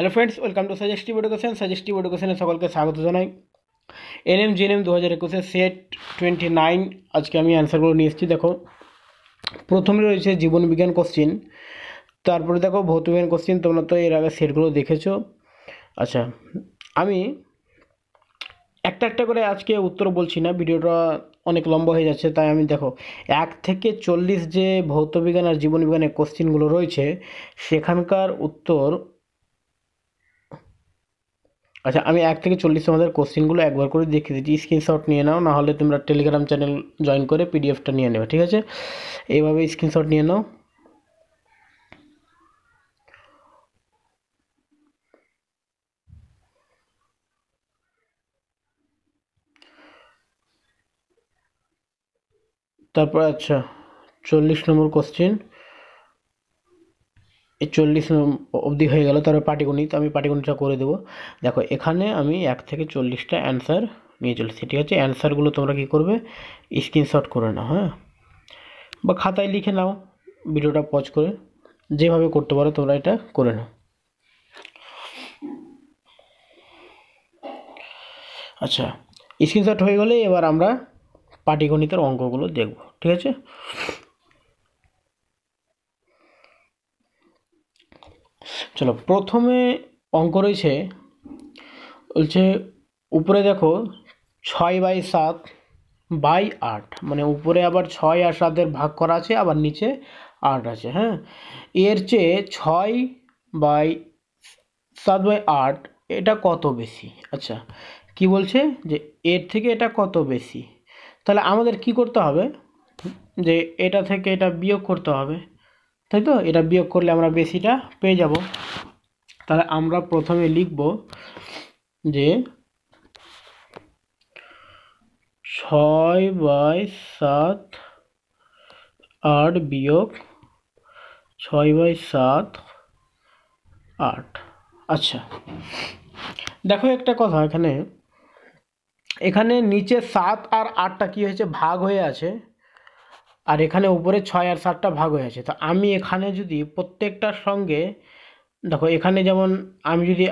Hello friends welcome to suggestive education suggestive এডুকেশনে সকলকে স্বাগত জানাই এনএম জিএনএম দু হাজার একুশে সেট টোয়েন্টি নাইন আজকে আমি অ্যান্সারগুলো নিয়ে এসেছি দেখো প্রথমে রয়েছে জীবনবিজ্ঞান কোশ্চিন তারপরে দেখো ভৌতবিজ্ঞান কোশ্চিন তোমরা তো এর আগে সেটগুলো দেখেছো আচ্ছা আমি একটা একটা করে আজকে উত্তর বলছি না ভিডিওটা অনেক লম্বা হয়ে যাচ্ছে তাই আমি দেখো এক থেকে চল্লিশ যে ভৌতবিজ্ঞান আর জীবনবিজ্ঞানের কোশ্চিনগুলো রয়েছে সেখানকার উত্তর আচ্ছা আমি এক থেকে চল্লিশ আমাদের কোশ্চেনগুলো একবার করে দেখে দিচ্ছি স্ক্রিনশট নিয়ে নাও নাহলে তোমরা টেলিগ্রাম চ্যানেল জয়েন করে পিডিএফটা নিয়ে নেবে ঠিক আছে এইভাবে স্ক্রিনশট নিয়ে নাও তারপর আচ্ছা চল্লিশ নম্বর কোশ্চেন চল্লিশ অবধি হয়ে গেল তারপরে পাটিগণিত আমি পাটিগণিতটা করে দেবো দেখো এখানে আমি এক থেকে চল্লিশটা অ্যান্সার নিয়ে চলেছি ঠিক আছে অ্যান্সারগুলো তোমরা কি করবে স্ক্রিনশট করে নাও হ্যাঁ বা খাতায় লিখে নাও ভিডিওটা পজ করে যেভাবে করতে পারো তোমরা এটা করে নাও আচ্ছা স্ক্রিনশট হয়ে গেলে এবার আমরা পাটিগণিতের অঙ্কগুলো দেখব ঠিক আছে চলো প্রথমে অঙ্ক রয়েছে বলছে উপরে দেখো ছয় বাই সাত বাই আট মানে উপরে আবার ছয় আর সাতের ভাগ করা আছে আবার নিচে আট আছে হ্যাঁ এর চেয়ে ছয় বাই সাত বাই আট এটা কত বেশি আচ্ছা কি বলছে যে এর থেকে এটা কত বেশি তাহলে আমাদের কি করতে হবে যে এটা থেকে এটা বিয়োগ করতে হবে তাই তো এটা বিয়োগ করলে আমরা বেশিটা পেয়ে যাব তাহলে আমরা প্রথমে লিখব যে ছয় বাই সাত আট বিয়োগ ছয় বাই সাত আট আচ্ছা দেখো একটা কথা এখানে এখানে নিচে সাত আর আটটা কি হয়েছে ভাগ হয়ে আছে আর এখানে উপরে ছয় আর সাতটা ভাগ হয়ে আছে তো আমি এখানে যদি প্রত্যেকটার সঙ্গে দেখো এখানে যেমন আমি যদি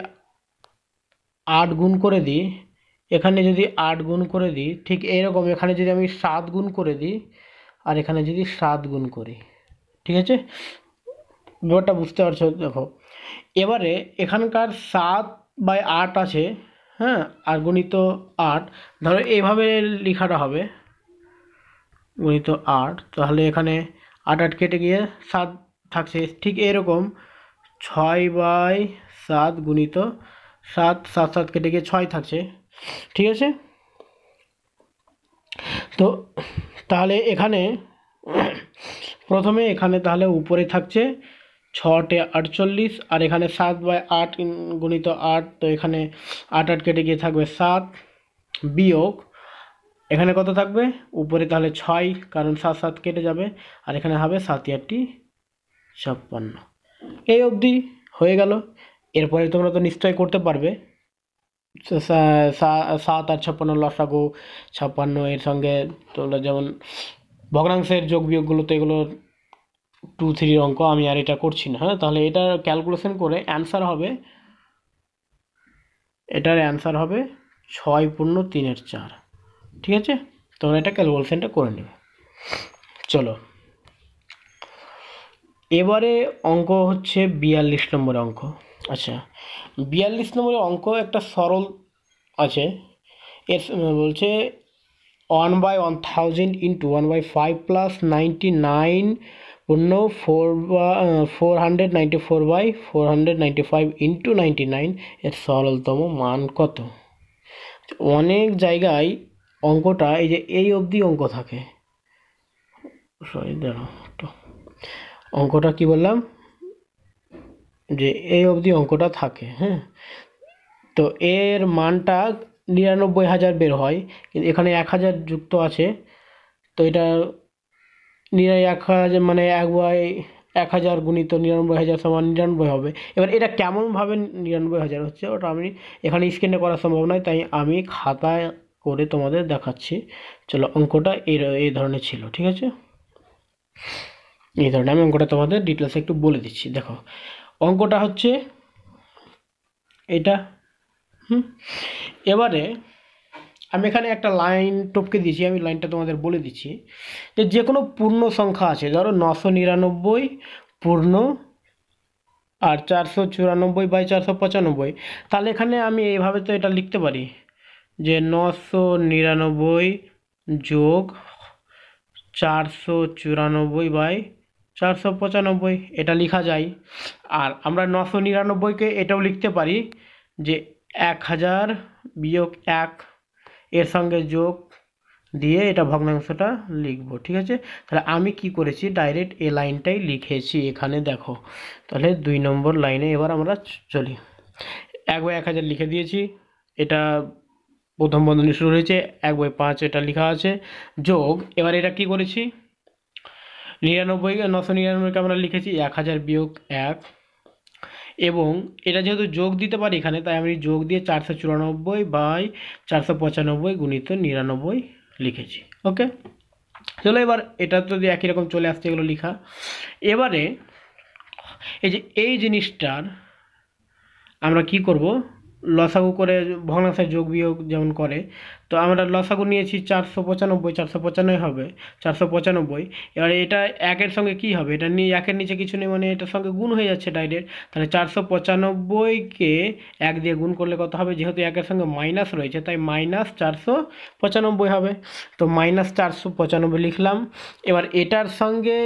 আট গুণ করে দিই এখানে যদি আট গুণ করে দিই ঠিক এইরকম এখানে যদি আমি সাত গুণ করে দিই আর এখানে যদি সাত গুণ করি ঠিক আছে ব্যাপারটা বুঝতে পারছো দেখো এবারে এখানকার সাত বাই আট আছে হ্যাঁ আর গণিত আট ধরো এইভাবে লেখাটা হবে গণিত আট তাহলে এখানে আট আট কেটে গিয়ে সাত থাকছে ঠিক এরকম ছয় বাই সাত গুণিত সাত সাত সাত কেটে গিয়ে ছয় থাকছে ঠিক আছে তো তাহলে এখানে প্রথমে এখানে তাহলে উপরে থাকছে ছটে আটচল্লিশ আর এখানে সাত বাই আট গুণিত আট তো এখানে আট আট কেটে গিয়ে থাকবে সাত বিয়োগ এখানে কত থাকবে উপরে তাহলে ছয় কারণ সাত সাত কেটে যাবে আর এখানে হবে সাতই আটটি ছাপ্পান্ন এই অবধি হয়ে গেল এরপরে তোমরা তো নিশ্চয় করতে পারবে সাত আর ছাপ্পান্ন লসাগু ছাপ্পান্ন এর সঙ্গে তোমরা যেমন ভগ্নাংশের যোগ বিয়োগগুলো তো এগুলো টু থ্রির অঙ্ক আমি আর এটা করছি না হ্যাঁ তাহলে এটা ক্যালকুলেশন করে অ্যান্সার হবে এটার অ্যান্সার হবে ছয় পূর্ণ তিনের চার ঠিক আছে তোমরা এটা ক্যালকুলেশনটা করে নেবে চলো এবারে অঙ্ক হচ্ছে বিয়াল্লিশ নম্বর অঙ্ক আচ্ছা বিয়াল্লিশ নম্বরের অঙ্ক একটা সরল আছে এর বলছে one by one thousand into one by five plus ninety nine পূর্ণ ফোর বা four hundred ninety four by four hundred ninety five into ninety nine এর সরলতম মান কত অনেক জায়গায় অঙ্কটা এই যে এই অবধি অঙ্ক থাকে সরি দেখো অঙ্কটা কি বললাম যে এই অবধি অঙ্কটা থাকে হ্যাঁ তো এর মানটা নিরানব্বই হাজার বের হয় কিন্তু এখানে এক হাজার যুক্ত আছে তো এটা নিরা এক হাজার মানে এক বাই এক হাজার গুণিত নিরানব্বই হাজার সমান নিরানব্বই হবে এবার এটা কেমনভাবে নিরানব্বই হাজার হচ্ছে ওটা আমি এখানে স্ক্রিনে করা সম্ভব নয় তাই আমি খাতায় করে তোমাদের দেখাচ্ছি চলো অঙ্কটা এর এই ধরনের ছিল ঠিক আছে এই ধরনের আমি অঙ্কটা তোমাদের ডিটেলসে একটু বলে দিচ্ছি দেখো অঙ্কটা হচ্ছে এটা হুম এবারে আমি এখানে একটা লাইন টপকে দিয়েছি আমি লাইনটা তোমাদের বলে দিচ্ছি যে যে কোনো পূর্ণ সংখ্যা আছে ধরো নশো নিরানব্বই পূর্ণ আর চারশো চুরানব্বই বাই চারশো পঁচানব্বই তাহলে এখানে আমি এইভাবে তো এটা লিখতে পারি যে নশো নিরানব্বই যোগ চারশো চুরানব্বই বাই চারশো পঁচানব্বই এটা লিখা যায় আর আমরা নশো নিরানব্বইকে এটাও লিখতে পারি যে এক হাজার বিয়োগ এক এর সঙ্গে যোগ দিয়ে এটা ভগ্নাংশটা লিখবো ঠিক আছে তাহলে আমি কি করেছি ডাইরেক্ট এ লাইনটাই লিখেছি এখানে দেখো তাহলে দুই নম্বর লাইনে এবার আমরা চলি এক বাই এক হাজার লিখে দিয়েছি এটা প্রথম বন্ধনী শুরু হয়েছে এক বাই পাঁচ এটা লেখা আছে যোগ এবার এটা কি করেছি নিরানব্বই নশো নিরানব্বইকে আমরা লিখেছি এক হাজার বিয়োগ এক এবং এটা যেহেতু যোগ দিতে পারি এখানে তাই আমি যোগ দিয়ে চারশো চুরানব্বই বাই চারশো পঁচানব্বই গুণিত নিরানব্বই লিখেছি ওকে চলো এবার এটা তো একই রকম চলে আসছে এগুলো লেখা এবারে এই যে এই জিনিসটার আমরা কি করব লসাগু করে ভগ্নাংশের যোগ বিয়োগ যেমন করে তো আমরা লসাগু নিয়েছি চারশো পঁচানব্বই চারশো পঁচানব্বই হবে চারশো পঁচানব্বই এবার এটা একের সঙ্গে কি হবে এটা নিয়ে একের নিচে কিছু নেই মানে এটার সঙ্গে গুণ হয়ে যাচ্ছে ডাইরেক্ট তাহলে চারশো পঁচানব্বইকে এক দিয়ে গুণ করলে কত হবে যেহেতু একের সঙ্গে মাইনাস রয়েছে তাই মাইনাস চারশো পঁচানব্বই হবে তো মাইনাস চারশো পঁচানব্বই লিখলাম এবার এটার সঙ্গে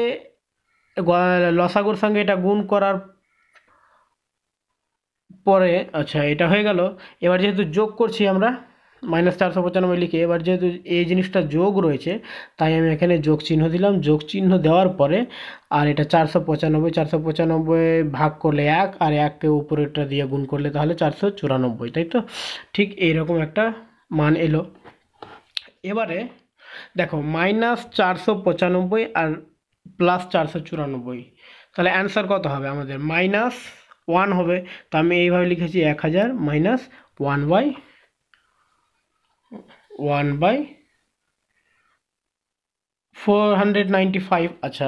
লসাগুর সঙ্গে এটা গুণ করার পরে আচ্ছা এটা হয়ে গেল এবার যেহেতু যোগ করছি আমরা মাইনাস চারশো পঁচানব্বই লিখে এবার যেহেতু এই জিনিসটা যোগ রয়েছে তাই আমি এখানে যোগ চিহ্ন দিলাম যোগ চিহ্ন দেওয়ার পরে আর এটা চারশো পঁচানব্বই চারশো পঁচানব্বই ভাগ করলে এক আর এককে উপরেরটা দিয়ে গুণ করলে তাহলে চারশো চুরানব্বই তাই তো ঠিক এইরকম একটা মান এলো এবারে দেখো মাইনাস চারশো পঁচানব্বই আর প্লাস চারশো চুরানব্বই তাহলে অ্যান্সার কত হবে আমাদের মাইনাস ওয়ান হবে তো আমি এইভাবে লিখেছি এক হাজার minus one by one by four hundred ninety five আচ্ছা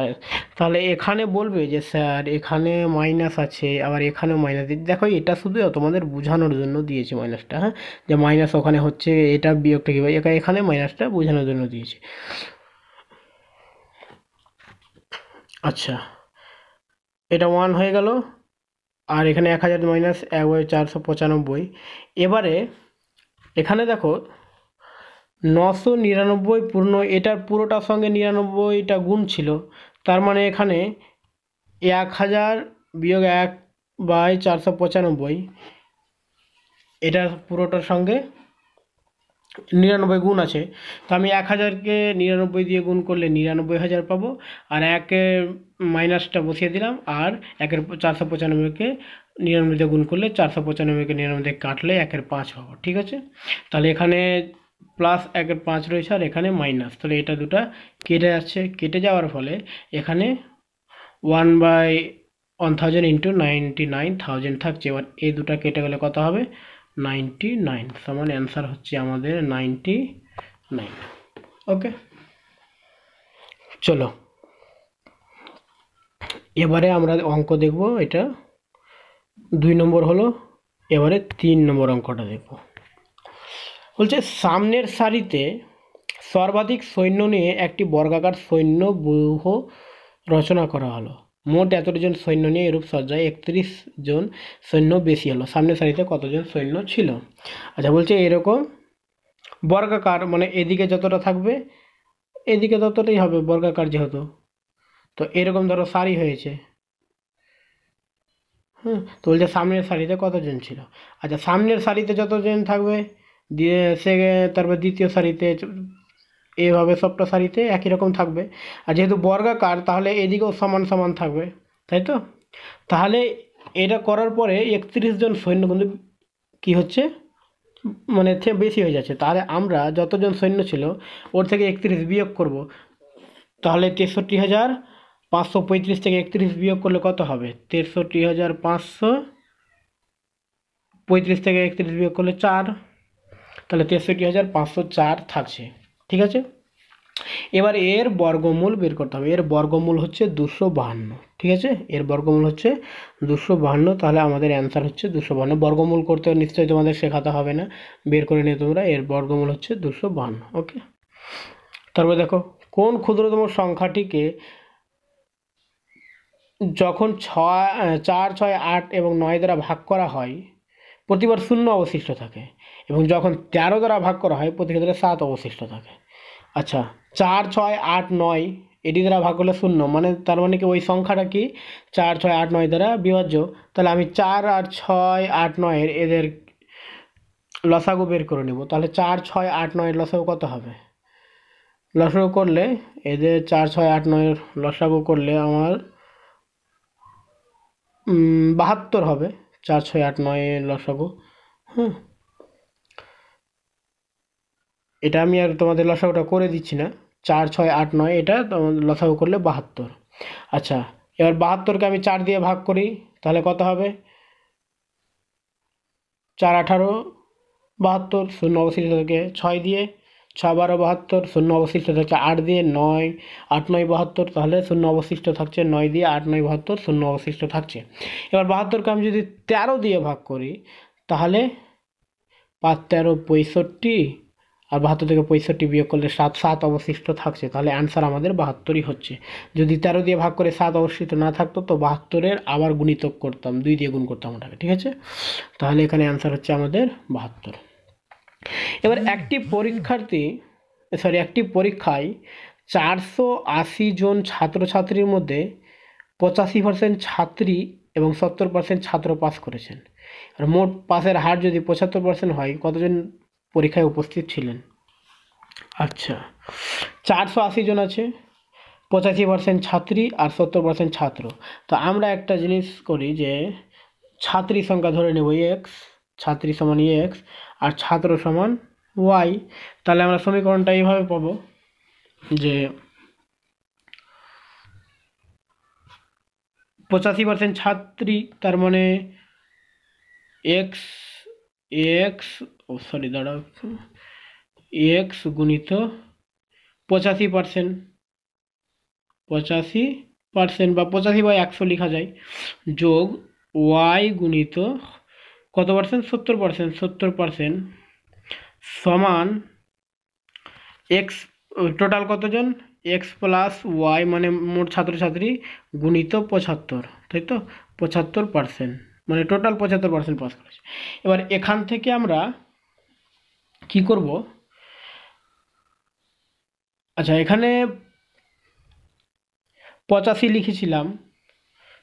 তাহলে এখানে বলবে যে স্যার এখানে মাইনাস আছে আবার এখানেও মাইনাস দেখো এটা শুধু তোমাদের বোঝানোর জন্য দিয়েছে মাইনাসটা হ্যাঁ যে মাইনাস ওখানে হচ্ছে এটা বিয়োগটা কী একা এখানে মাইনাসটা বোঝানোর জন্য দিয়েছে আচ্ছা এটা ওয়ান হয়ে গেল আর এখানে এক হাজার মাইনাস এক চারশো পঁচানব্বই এবারে এখানে দেখো নশো নিরানব্বই পূর্ণ এটার পুরোটার সঙ্গে নিরানব্বইটা গুণ ছিল তার মানে এখানে এক হাজার বিয়োগ এক বাই চারশো পঁচানব্বই এটার পুরোটার সঙ্গে নিরানব্বই গুণ আছে তো আমি এক হাজারকে নিরানব্বই দিয়ে গুণ করলে নিরানব্বই হাজার পাবো আর একে মাইনাসটা বসিয়ে দিলাম আর একের চারশো পঁচানব্বইকে নিরানব্বই দিয়ে গুণ করলে চারশো পঁচানব্বইকে নিরানব্বই কাটলে একের পাঁচ পাবো ঠিক আছে তাহলে এখানে প্লাস এক পাঁচ রয়েছে আর এখানে মাইনাস তাহলে এটা দুটো কেটে যাচ্ছে কেটে যাওয়ার ফলে এখানে one by one thousand into ninety nine thousand থাকছে এবার এই দুটা কেটে গেলে কত হবে নাইনটি নাইন সমান অ্যান্সার হচ্ছে আমাদের নাইনটি নাইন ওকে চলো এবারে আমরা অঙ্ক দেখব এটা দুই নম্বর হলো এবারে তিন নম্বর অঙ্কটা দেখব বলছে সামনের সারিতে সর্বাধিক সৈন্য নিয়ে একটি বর্গাকার সৈন্য ব্যূহ রচনা করা হলো মোট জন সৈন্য নিয়ে এরূপ সজ্জায় একত্রিশ জন সৈন্য বেশি হলো সামনের সারিতে কতজন সৈন্য ছিল আচ্ছা বলছে এরকম বর্গাকার মানে এদিকে যতটা থাকবে এদিকে ততটাই হবে বর্গাকার যেহেতু তো এরকম ধরো সারি হয়েছে হ্যাঁ তো বলছে সামনের সারিতে কতজন ছিল আচ্ছা সামনের সারিতে যতজন থাকবে দিয়ে সে তারপর দ্বিতীয় সারিতে এভাবে সবটা সারিতে একই রকম থাকবে আর যেহেতু বর্গাকার তাহলে এদিকেও সমান সমান থাকবে তাই তো তাহলে এটা করার পরে একত্রিশ জন সৈন্য কিন্তু কী হচ্ছে মানে বেশি হয়ে যাচ্ছে তাহলে আমরা যতজন সৈন্য ছিল ওর থেকে একত্রিশ বিয়োগ করব তাহলে তেষট্টি হাজার পাঁচশো পঁয়ত্রিশ থেকে একত্রিশ বিয়োগ করলে কত হবে তেষট্টি হাজার পাঁচশো পঁয়ত্রিশ থেকে একত্রিশ বিয়োগ করলে চার তাহলে তেষট্টি হাজার পাঁচশো চার থাকছে ঠিক আছে এবার এর বর্গমূল বের করতে হবে এর বর্গমূল হচ্ছে দুশো বাহান্ন ঠিক আছে এর বর্গমূল হচ্ছে দুশো বাহান্ন তাহলে আমাদের অ্যান্সার হচ্ছে দুশো বাহান্ন বর্গমূল করতে নিশ্চয়ই তোমাদের শেখাতে হবে না বের করে নিয়ে তোমরা এর বর্গমূল হচ্ছে দুশো বাহান্ন ওকে তারপরে দেখো কোন ক্ষুদ্রতম সংখ্যাটিকে যখন ছয় চার ছয় আট এবং নয় দ্বারা ভাগ করা হয় প্রতিবার শূন্য অবশিষ্ট থাকে এবং যখন তেরো দ্বারা ভাগ করা হয় প্রতি ক্ষেত্রে সাত অবশিষ্ট থাকে আচ্ছা চার ছয় আট নয় এটি দ্বারা ভাগ করলে শূন্য মানে তার মানে কি ওই সংখ্যাটা কি চার ছয় আট নয় দ্বারা বিভাজ্য তাহলে আমি চার আর ছয় আট নয়ের এদের লসাগু বের করে নেব তাহলে চার ছয় আট নয়ের লসাগু কত হবে লসাগু করলে এদের চার ছয় আট নয়ের লসাগু করলে আমার বাহাত্তর হবে চার ছয় আট নয়ের লসাগু হ্যাঁ এটা আমি আর তোমাদের লসাগুটা করে দিচ্ছি না চার ছয় আট নয় এটা তোমাদের লসাগু করলে বাহাত্তর আচ্ছা এবার বাহাত্তরকে আমি চার দিয়ে ভাগ করি তাহলে কত হবে চার আঠারো বাহাত্তর শূন্য অবশিষ্ট থেকে ছয় দিয়ে ছ বারো বাহাত্তর শূন্য অবশিষ্ট থাকছে আট দিয়ে নয় আট নয় বাহাত্তর তাহলে শূন্য অবশিষ্ট থাকছে নয় দিয়ে আট নয় বাহাত্তর শূন্য অবশিষ্ট থাকছে এবার বাহাত্তরকে আমি যদি তেরো দিয়ে ভাগ করি তাহলে পাঁচ তেরো পঁয়ষট্টি আর বাহাত্তর থেকে পঁয়ষট্টি বিয়োগ করলে সাত সাত অবশিষ্ট থাকছে তাহলে অ্যান্সার আমাদের বাহাত্তরই হচ্ছে যদি তেরো দিয়ে ভাগ করে সাত অবশিষ্ট না থাকতো তো বাহাত্তরের আবার গুণিতক করতাম দুই দিয়ে গুণ করতাম ওটাকে ঠিক আছে তাহলে এখানে অ্যান্সার হচ্ছে আমাদের বাহাত্তর এবার একটি পরীক্ষার্থী সরি একটি পরীক্ষায় চারশো আশি জন ছাত্রছাত্রীর মধ্যে পঁচাশি পার্সেন্ট ছাত্রী এবং সত্তর পার্সেন্ট ছাত্র পাস করেছেন আর মোট পাসের হার যদি পঁচাত্তর পার্সেন্ট হয় কতজন পরীক্ষায় উপস্থিত ছিলেন আচ্ছা চারশো আশি জন আছে পঁচাশি পার্সেন্ট ছাত্রী আর সত্তর পার্সেন্ট ছাত্র তো আমরা একটা জিনিস করি যে ছাত্রী সংখ্যা ধরে নেব এক্স ছাত্রী সমান এক্স আর ছাত্র সমান ওয়াই তাহলে আমরা সমীকরণটা এইভাবে পাবো যে পঁচাশি পার্সেন্ট ছাত্রী তার মানে এক্স এক্স ও সরি দাঁড়াও এক্স গুণিত পঁচাশি পার্সেন্ট পঁচাশি পার্সেন্ট বা পঁচাশি বা একশো লেখা যায় যোগ ওয়াই গুণিত কত পারসেন্ট সত্তর পার্সেন্ট সত্তর পার্সেন্ট সমান এক্স টোটাল কতজন এক্স প্লাস ওয়াই মানে মোট ছাত্রছাত্রী গুণিত পঁচাত্তর তাই তো পঁচাত্তর পার্সেন্ট মানে টোটাল পঁচাত্তর পার্সেন্ট পাস করেছে এবার এখান থেকে আমরা কি করব আচ্ছা এখানে পঁচাশি লিখেছিলাম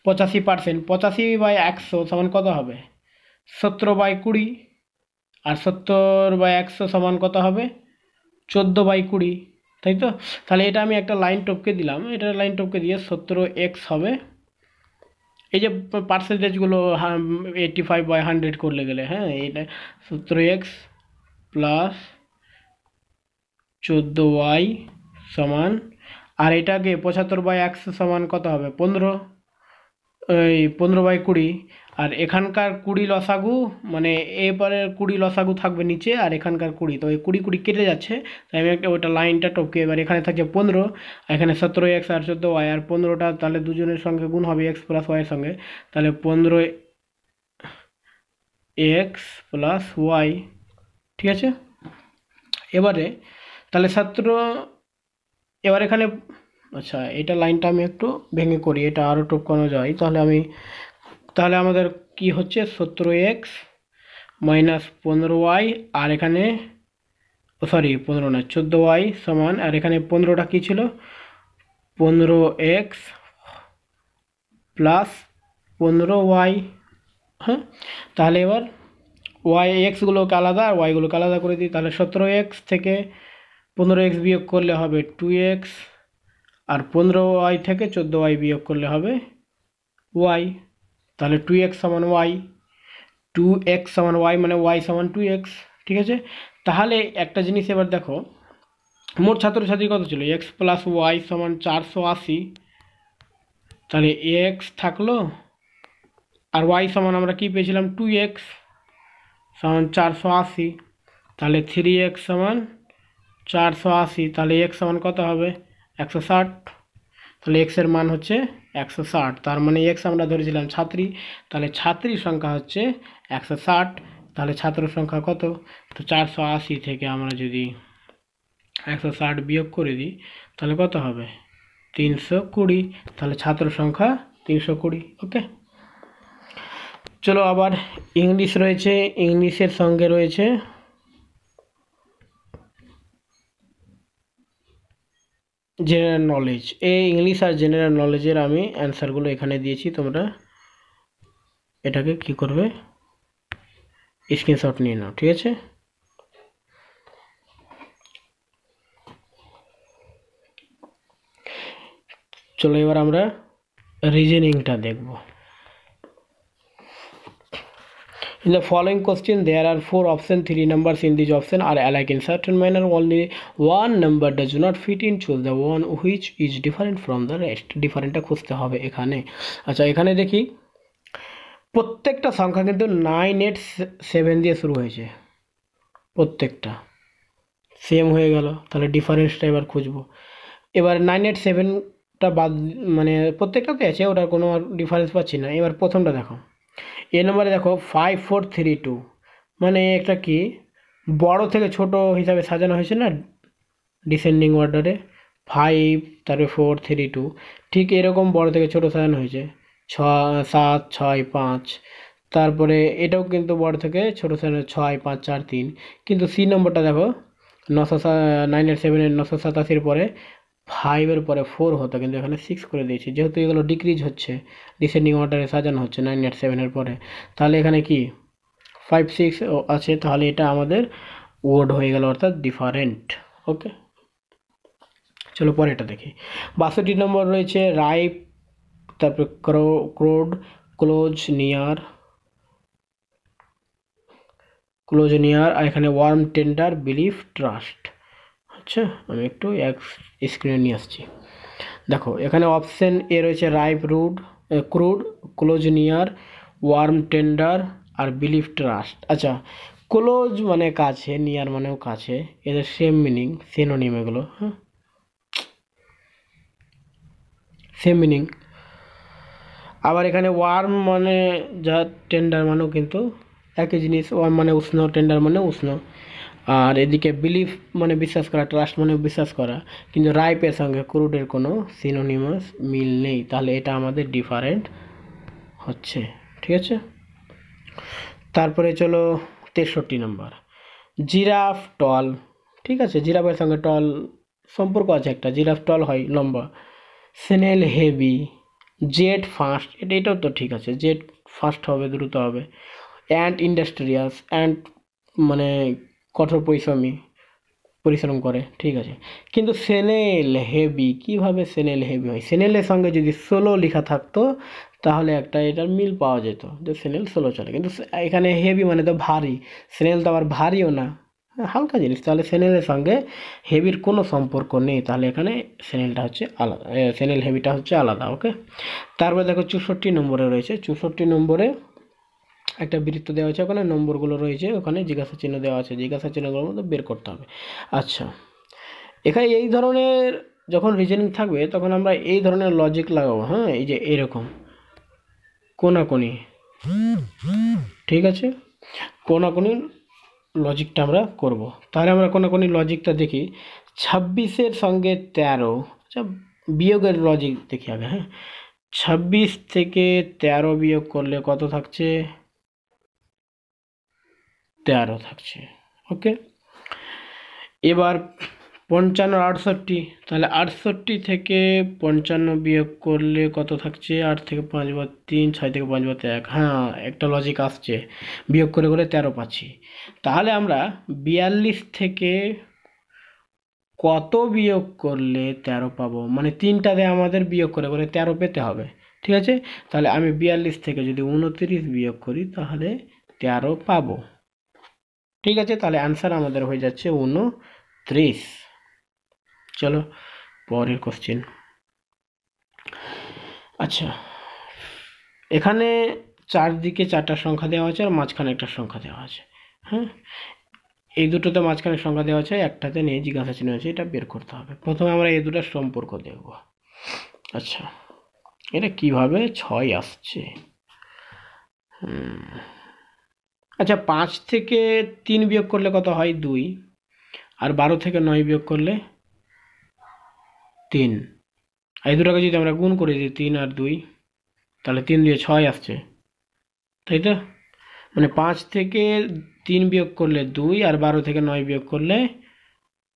পঁচাশি পার্সেন্ট পঁচাশি বাই একশো সমান কত হবে সতেরো বাই কুড়ি আর সত্তর বাই একশো সমান কত হবে চোদ্দো বাই কুড়ি তাই তো তাহলে এটা আমি একটা লাইন টপকে দিলাম এটা লাইন টপকে দিয়ে সতেরো এক্স হবে এই যে পার্সেন্টেজগুলো এইটি ফাইভ বাই হান্ড্রেড করলে গেলে হ্যাঁ এটা সতেরো এক্স প্লাস চোদ্দো ওয়াই সমান আর এটাকে পঁচাত্তর বাই একশো সমান কত হবে পনেরো এই পনেরো বাই কুড়ি আর এখানকার কুড়ি লসাগু মানে এরপরের কুড়ি লসাগু থাকবে নিচে আর এখানকার কুড়ি তো এই কুড়ি কুড়ি কেটে যাচ্ছে তাই আমি একটা ওইটা লাইনটা টপকে এবার এখানে থাকছে পনেরো এখানে সতেরো এক্স আর চোদ্দো ওয়াই আর পনেরোটা তাহলে দুজনের সঙ্গে গুণ হবে এক্স প্লাস ওয়াইয়ের সঙ্গে তাহলে পনেরো এক্স প্লাস ওয়াই ঠিক আছে এবারে তাহলে সতেরো এবার এখানে আচ্ছা এটা লাইনটা আমি একটু ভেঙে করি এটা আরও টপকানো যায় তাহলে আমি তাহলে আমাদের কি হচ্ছে সতেরো এক্স মাইনাস পনেরো ওয়াই আর এখানে ও সরি পনেরো না চোদ্দো ওয়াই সমান আর এখানে পনেরোটা কী ছিল পনেরো এক্স প্লাস পনেরো ওয়াই হ্যাঁ তাহলে এবার ওয়াই এক্সগুলোকে আলাদা আর ওয়াইগুলোকে আলাদা করে দিই তাহলে সতেরো এক্স থেকে পনেরো এক্স বিয়োগ করলে হবে টু এক্স আর পনেরো ওয়াই থেকে চোদ্দো ওয়াই বিয়োগ করলে হবে ওয়াই তাহলে টু এক্স সমান ওয়াই টু এক্স সমান ওয়াই মানে ওয়াই সমান টু এক্স ঠিক আছে তাহলে একটা জিনিস এবার দেখো মোট ছাত্রছাত্রী কত ছিল এক্স প্লাস ওয়াই সমান চারশো আশি তাহলে এক্স থাকলো আর ওয়াই সমান আমরা কী পেয়েছিলাম টু এক্স সমান চারশো আশি তাহলে থ্রি এক্স সমান চারশো আশি তাহলে এক্স সমান কত হবে একশো ষাট তাহলে এক্সের মান হচ্ছে একশো ষাট তার মানে এক্স আমরা ধরেছিলাম ছাত্রী তাহলে ছাত্রীর সংখ্যা হচ্ছে একশো ষাট তাহলে ছাত্র সংখ্যা কত তো চারশো আশি থেকে আমরা যদি একশো ষাট বিয়োগ করে দিই তাহলে কত হবে তিনশো কুড়ি তাহলে ছাত্র সংখ্যা তিনশো কুড়ি ওকে চলো আবার ইংলিশ রয়েছে ইংলিশের সঙ্গে রয়েছে জেনারেল নলেজ এই ইংলিশ আর জেনারেল নলেজের আমি অ্যান্সারগুলো এখানে দিয়েছি তোমরা এটাকে কি করবে স্ক্রিনশট নিয়ে নাও ঠিক আছে চলো এবার আমরা রিজেনিংটা দেখবো In the following question, there are four options, three numbers in these options are alike in certain manner. Only one number does not fit in. Choose the one which is different from the rest. ডিফারেন্টটা খুঁজতে হবে এখানে আচ্ছা এখানে দেখি প্রত্যেকটা সংখ্যা কিন্তু nine eight seven দিয়ে শুরু হয়েছে প্রত্যেকটা সেম হয়ে গেল তাহলে ডিফারেন্সটা এবার খুঁজবো এবার নাইন এইট সেভেনটা বাদ মানে প্রত্যেকটাতে আছে ওটার কোনো ডিফারেন্স পাচ্ছি না এবার প্রথমটা দেখো এ নম্বরে দেখো ফাইভ ফোর থ্রি টু মানে একটা কি বড় থেকে ছোট হিসাবে সাজানো হয়েছে না ডিসেন্ডিং অর্ডারে ফাইভ তারপরে ফোর থ্রি টু ঠিক এরকম বড় থেকে ছোট সাজানো হয়েছে ছ সাত ছয় পাঁচ তারপরে এটাও কিন্তু বড় থেকে ছোটো সাজানো ছয় পাঁচ চার তিন কিন্তু সি নম্বরটা দেখো নশো সা নাইন এইট সেভেনের নশো সাতাশির পরে ফাইভের পরে ফোর হতো কিন্তু এখানে সিক্স করে দিয়েছি যেহেতু এগুলো ডিক্রিজ হচ্ছে ডিসেন্ডিং অর্ডারে সাজানো হচ্ছে নাইন এট সেভেনের পরে তাহলে এখানে কি ফাইভ সিক্স আছে তাহলে এটা আমাদের ওয়ার্ড হয়ে গেল অর্থাৎ ডিফারেন্ট ওকে চলো পরে এটা দেখি বাষট্টি নম্বর রয়েছে রাইপ তারপরে ক্রো crude close near close near আর এখানে ওয়ার্ম টেন্ডার বিলিফ ট্রাস্ট আচ্ছা আমি একটু এক স্ক্রিনে নিয়ে আসছি দেখো এখানে অপশান এ রয়েছে ripe rude crude close near warm tender আর বিলিফ ট্রাস্ট আচ্ছা ক্লোজ মানে কাছে নিয়ার মানেও কাছে এদের সেম মিনিং সেনোনিম এগুলো হ্যাঁ সেম মিনিং আবার এখানে ওয়ার্ম মানে যা টেন্ডার মানেও কিন্তু একই জিনিস ওয়ার্ম মানে উষ্ণ টেন্ডার মানে উষ্ণ আর এদিকে বিলিফ মানে বিশ্বাস করা ট্রাস্ট মানে বিশ্বাস করা কিন্তু রাইপের সঙ্গে ক্রুডের কোনো সিনোনিমাস মিল নেই তাহলে এটা আমাদের ডিফারেন্ট হচ্ছে ঠিক আছে তারপরে চলো তেষট্টি নম্বর জিরাফ টল ঠিক আছে জিরাফের সঙ্গে টল সম্পর্ক আছে একটা জিরাফ টল হয় লম্বা স্নেল হেভি জেট ফাস্ট এটা এটাও তো ঠিক আছে জেট ফাস্ট হবে দ্রুত হবে অ্যান্ড ইন্ডাস্ট্রিয়াস অ্যান্ড মানে কঠোর পরিশ্রমী পরিশ্রম করে ঠিক আছে কিন্তু সেনেল হেভি কিভাবে সেনেল হেভি হয় সেনেলের সঙ্গে যদি সোলো লেখা থাকতো তাহলে একটা এটার মিল পাওয়া যেত যে সেনেল সোলো চলে কিন্তু এখানে হেভি মানে তো ভারী সেনেল তো আবার ভারীও না হ্যাঁ, হালকা জিনিস তাহলে সেনেলের সঙ্গে হেভির কোনো সম্পর্ক নেই তাহলে এখানে সেনেলটা হচ্ছে আলাদা সেনেল হেভিটা হচ্ছে আলাদা ওকে তারপরে দেখো চৌষট্টি নম্বরে রয়েছে চৌষট্টি নম্বরে একটা বৃত্ত দেওয়া আছে ওখানে নম্বরগুলো রয়েছে ওখানে জিজ্ঞাসা চিহ্ন দেওয়া আছে জিজ্ঞাসা চিহ্নগুলোর মধ্যে বের করতে হবে আচ্ছা এখানে এই ধরনের যখন রিজনিং থাকবে তখন আমরা এই ধরনের লজিক লাগাবো হ্যাঁ এই যে এরকম কোনাকোনি ঠিক আছে কোনাকোনির লজিকটা আমরা করব। তাহলে আমরা কোনাকোনি লজিকটা দেখি ছাব্বিশের সঙ্গে তেরো আচ্ছা বিয়োগের লজিক দেখি আগে হ্যাঁ ছাব্বিশ থেকে তেরো বিয়োগ করলে কত থাকছে তেরো থাকছে ওকে এবার পঞ্চান্ন আটষট্টি তাহলে আটষট্টি থেকে পঞ্চান্ন বিয়োগ করলে কত থাকছে আট থেকে পাঁচ বার তিন ছয় থেকে পাঁচ বার এক হ্যাঁ একটা লজিক আসছে বিয়োগ করে করে তেরো পাচ্ছি তাহলে আমরা বিয়াল্লিশ থেকে কত বিয়োগ করলে তেরো পাবো মানে তিনটাতে আমাদের বিয়োগ করে করে তেরো পেতে হবে ঠিক আছে তাহলে আমি বিয়াল্লিশ থেকে যদি উনত্রিশ বিয়োগ করি তাহলে তেরো পাবো ঠিক আছে তাহলে অ্যান্সার আমাদের হয়ে যাচ্ছে উনত্রিশ চলো পরের কোশ্চেন আচ্ছা এখানে চারদিকে চারটা সংখ্যা দেওয়া আছে আর মাঝখানে একটা সংখ্যা দেওয়া আছে হ্যাঁ এই দুটোতে মাঝখানে সংখ্যা দেওয়া আছে একটাতে নিয়ে জিজ্ঞাসা চিনে হয়েছে এটা বের করতে হবে প্রথমে আমরা এই দুটার সম্পর্ক দেখব আচ্ছা এটা কিভাবে ছয় আসছে হুম আচ্ছা পাঁচ থেকে তিন বিয়োগ করলে কত হয় দুই আর বারো থেকে নয় বিয়োগ করলে তিন এই দুটাকে যদি আমরা গুণ করে দিই তিন আর দুই তাহলে তিন দিয়ে ছয় আসছে তাই তো মানে পাঁচ থেকে তিন বিয়োগ করলে দুই আর বারো থেকে নয় বিয়োগ করলে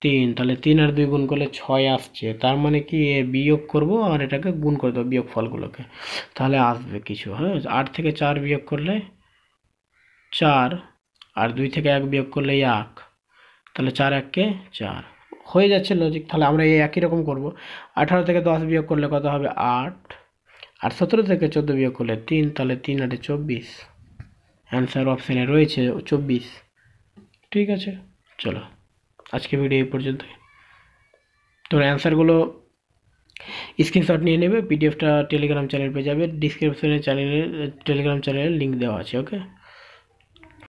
তিন তাহলে তিন আর দুই গুণ করলে ছয় আসছে তার মানে কি বিয়োগ করব আর এটাকে গুণ করে দেবো বিয়োগ ফলগুলোকে তাহলে আসবে কিছু হ্যাঁ আট থেকে চার বিয়োগ করলে চার আর দুই থেকে এক বিয়োগ করলে এক তাহলে চার এককে চার হয়ে যাচ্ছে লজিক তাহলে আমরা এই একই রকম করব আঠারো থেকে দশ বিয়োগ করলে কত হবে আট আর সতেরো থেকে চোদ্দো বিয়োগ করলে তিন তাহলে তিন আটে চব্বিশ অ্যান্সার অপশানে রয়েছে চব্বিশ ঠিক আছে চলো আজকে ভিডিও এই পর্যন্তই তোর অ্যান্সারগুলো স্ক্রিনশট নিয়ে নেবে পিডিএফটা টেলিগ্রাম চ্যানেল পেয়ে যাবে ডিসক্রিপশনে চ্যানেলের টেলিগ্রাম চ্যানেলের লিঙ্ক দেওয়া আছে ওকে